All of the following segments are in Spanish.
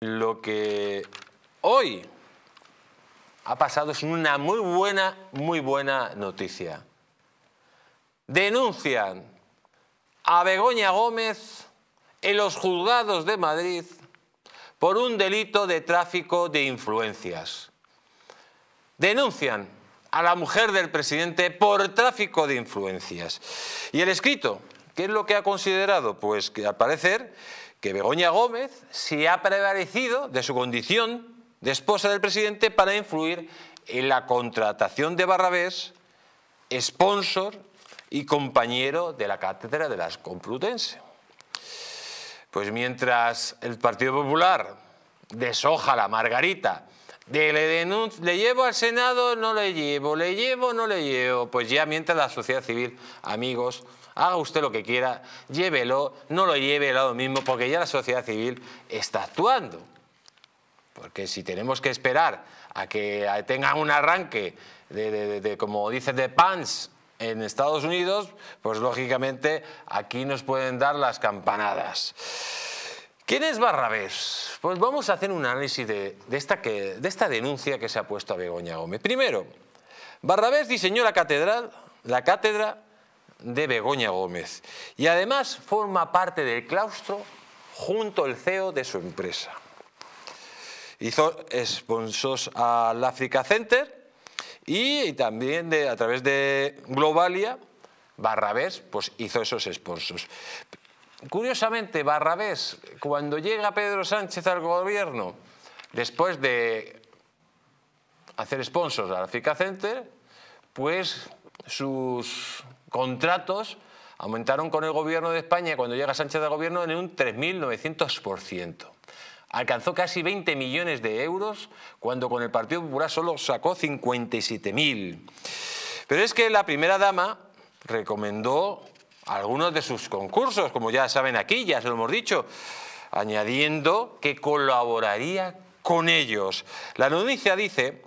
Lo que hoy ha pasado es una muy buena, muy buena noticia. Denuncian a Begoña Gómez en los juzgados de Madrid por un delito de tráfico de influencias. Denuncian a la mujer del presidente por tráfico de influencias. Y el escrito, ¿qué es lo que ha considerado? Pues que al parecer que Begoña Gómez se ha prevalecido de su condición de esposa del presidente para influir en la contratación de Barrabés, sponsor y compañero de la cátedra de las Complutense. Pues mientras el Partido Popular deshoja la margarita de le, le, llevo al Senado, no le llevo, le llevo, no le llevo. Pues ya mientras la sociedad civil, amigos, haga usted lo que quiera, llévelo, no lo lleve el lado mismo, porque ya la sociedad civil está actuando. Porque si tenemos que esperar a que tengan un arranque de, como dicen, de pants en Estados Unidos, pues lógicamente aquí nos pueden dar las campanadas. ¿Quién es Barrabés? Pues vamos a hacer un análisis de, esta de esta denuncia que se ha puesto a Begoña Gómez. Primero, Barrabés diseñó la catedral, la cátedra de Begoña Gómez y además forma parte del claustro junto al CEO de su empresa. Hizo sponsors al Africa Center y también a través de Globalia, Barrabés pues hizo esos sponsors. Curiosamente, Barrabés, cuando llega Pedro Sánchez al gobierno, después de hacer sponsors al Africa Center, pues sus contratos aumentaron con el gobierno de España cuando llega Sánchez al gobierno en un 3.900%. Alcanzó casi 20 millones de euros cuando con el Partido Popular solo sacó 57.000. Pero es que la primera dama recomendó algunos de sus concursos, como ya saben aquí, ya se lo hemos dicho, añadiendo que colaboraría con ellos. La noticia dice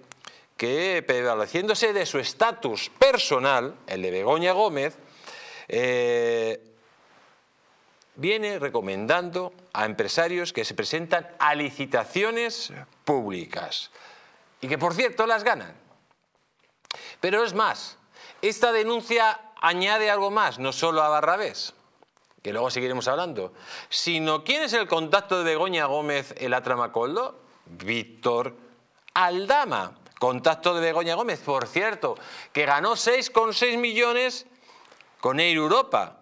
que prevaleciéndose de su estatus personal, el de Begoña Gómez, eh, viene recomendando a empresarios que se presentan a licitaciones públicas y que, por cierto, las ganan. Pero es más, esta denuncia añade algo más, no solo a Barrabés, que luego seguiremos hablando, sino quién es el contacto de Begoña Gómez el atramacoldo? Víctor Aldama, Contacto de Begoña Gómez, por cierto, que ganó 6,6 millones con Air Europa,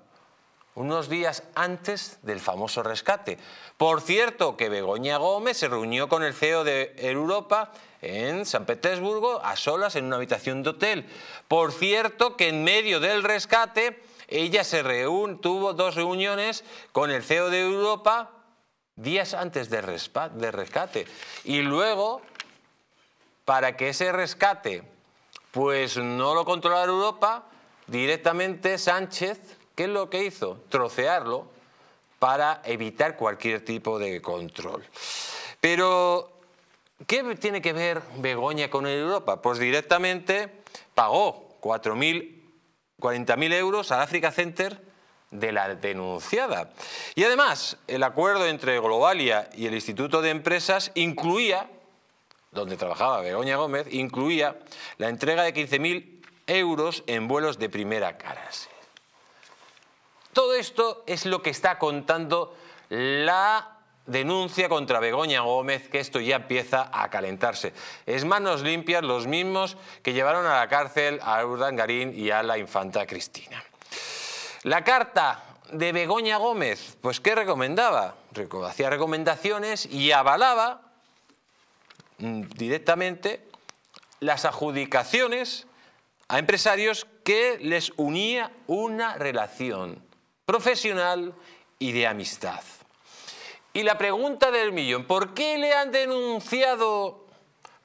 unos días antes del famoso rescate. Por cierto, que Begoña Gómez se reunió con el CEO de Europa en San Petersburgo a solas en una habitación de hotel. Por cierto, que en medio del rescate ella se tuvo dos reuniones con el CEO de Europa días antes del rescate. Y luego para que ese rescate pues no lo controlara Europa, directamente Sánchez, ¿qué es lo que hizo? Trocearlo para evitar cualquier tipo de control. Pero, ¿qué tiene que ver Begoña con Europa? Pues directamente pagó 40.000 euros al Africa Center de la denunciada. Y además, el acuerdo entre Globalia y el Instituto de Empresas incluía donde trabajaba Begoña Gómez, incluía la entrega de 15.000 euros en vuelos de primera cara. Todo esto es lo que está contando la denuncia contra Begoña Gómez, que esto ya empieza a calentarse. Es manos limpias los mismos que llevaron a la cárcel a garín y a la infanta Cristina. La carta de Begoña Gómez, pues ¿qué recomendaba? Hacía recomendaciones y avalaba Mm, directamente las adjudicaciones a empresarios que les unía una relación profesional y de amistad. Y la pregunta del millón, ¿por qué le han denunciado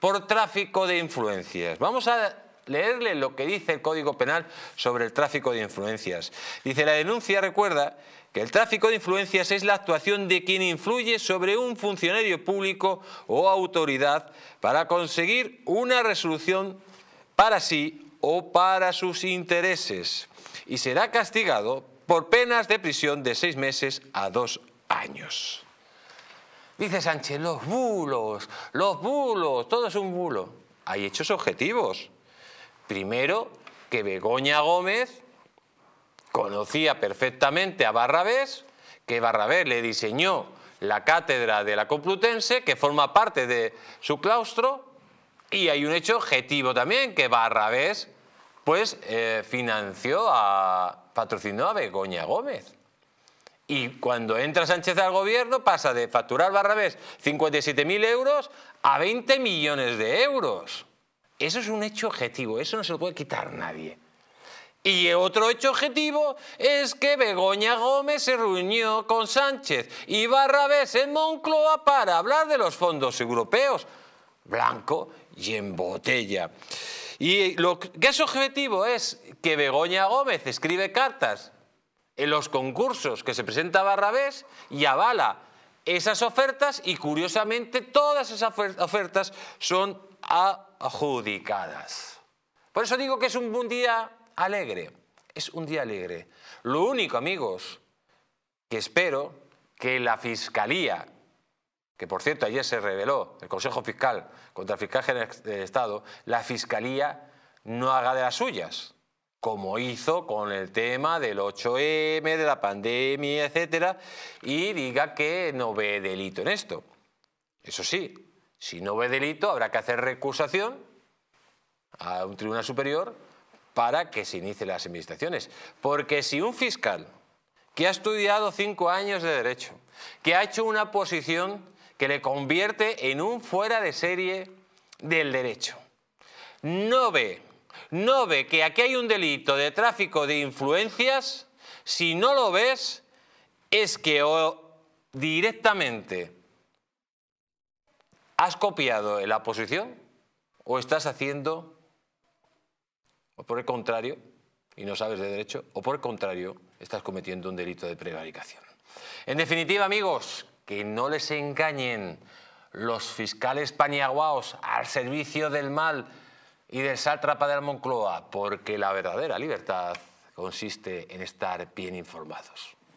por tráfico de influencias? Vamos a leerle lo que dice el Código Penal sobre el tráfico de influencias. Dice, la denuncia recuerda que el tráfico de influencias es la actuación de quien influye sobre un funcionario público o autoridad para conseguir una resolución para sí o para sus intereses y será castigado por penas de prisión de seis meses a dos años. Dice Sánchez, los bulos, los bulos, todo es un bulo. Hay hechos objetivos. Primero, que Begoña Gómez conocía perfectamente a Barrabés, que Barrabés le diseñó la cátedra de la Complutense, que forma parte de su claustro, y hay un hecho objetivo también, que Barrabés pues eh, financió a, patrocinó a Begoña Gómez. Y cuando entra Sánchez al gobierno pasa de facturar Barrabés 57.000 euros a 20 millones de euros. Eso es un hecho objetivo, eso no se lo puede quitar nadie. Y otro hecho objetivo es que Begoña Gómez se reunió con Sánchez y Barrabés en Moncloa para hablar de los fondos europeos, blanco y en botella. Y lo que es objetivo es que Begoña Gómez escribe cartas en los concursos que se presenta Barrabés y avala esas ofertas y curiosamente todas esas ofertas son a adjudicadas. Por eso digo que es un, un día alegre, es un día alegre. Lo único, amigos, que espero que la Fiscalía, que por cierto ayer se reveló el Consejo Fiscal contra el Fiscal General del Estado, la Fiscalía no haga de las suyas, como hizo con el tema del 8M, de la pandemia, etcétera, y diga que no ve delito en esto. Eso sí, si no ve delito, habrá que hacer recusación a un tribunal superior para que se inicie las administraciones. Porque si un fiscal que ha estudiado cinco años de derecho, que ha hecho una posición que le convierte en un fuera de serie del derecho, no ve, no ve que aquí hay un delito de tráfico de influencias, si no lo ves, es que o directamente ¿Has copiado la posición o estás haciendo, o por el contrario, y no sabes de derecho, o por el contrario, estás cometiendo un delito de prevaricación? En definitiva, amigos, que no les engañen los fiscales pañaguaos al servicio del mal y del sátrapa de la Moncloa, porque la verdadera libertad consiste en estar bien informados.